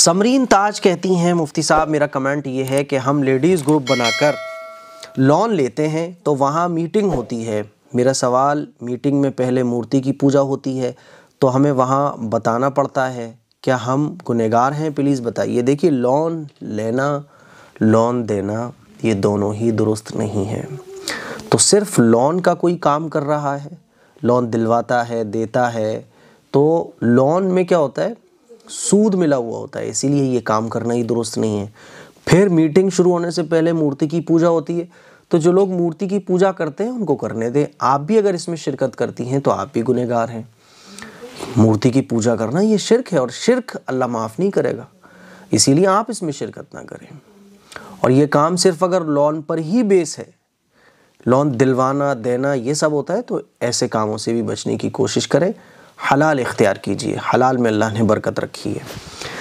समरीन ताज कहती हैं मुफ्ती साहब मेरा कमेंट ये है कि हम लेडीज़ ग्रुप बनाकर लोन लेते हैं तो वहाँ मीटिंग होती है मेरा सवाल मीटिंग में पहले मूर्ति की पूजा होती है तो हमें वहाँ बताना पड़ता है क्या हम गुनहगार हैं प्लीज़ बताइए देखिए लोन लेना लोन देना ये दोनों ही दुरुस्त नहीं है तो सिर्फ लोन का कोई काम कर रहा है लोन दिलवाता है देता है तो लोन में क्या होता है सूद मिला हुआ होता है इसीलिए ये काम करना ही दुरुस्त नहीं है फिर मीटिंग शुरू होने से पहले मूर्ति की पूजा होती है तो जो लोग मूर्ति की पूजा करते हैं उनको करने दें आप भी अगर इसमें शिरकत करती हैं तो आप भी गुनहगार हैं मूर्ति की पूजा करना ये शिरक है और शिरक अल्लाह माफ़ नहीं करेगा इसीलिए आप इसमें शिरकत ना करें और ये काम सिर्फ अगर लोन पर ही बेस है लोन दिलवाना देना ये सब होता है तो ऐसे कामों से भी बचने की कोशिश करें हलाल इख्तियार कीजिए हलाल में अल्लाह ने बरकत रखी है